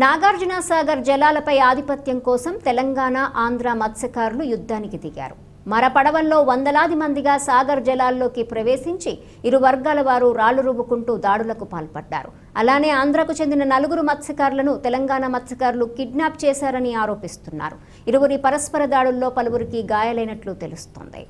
నాగార్జున సాగర్ జలాలపై ఆధిపత్యం కోసం తెలంగాణ ఆంధ్ర మత్స్యకారులు యుద్ధానికి దిగారు మర పడవల్లో వందలాది మందిగా సాగర్ జలాల్లోకి ప్రవేశించి ఇరు వర్గాల వారు రాళ్లు రువ్వుకుంటూ దాడులకు పాల్పడ్డారు అలానే ఆంధ్రకు చెందిన నలుగురు మత్స్యకారులను తెలంగాణ మత్స్యకారులు కిడ్నాప్ చేశారని ఆరోపిస్తున్నారు ఇరువురి పరస్పర దాడుల్లో పలువురికి గాయాలైనట్లు తెలుస్తోంది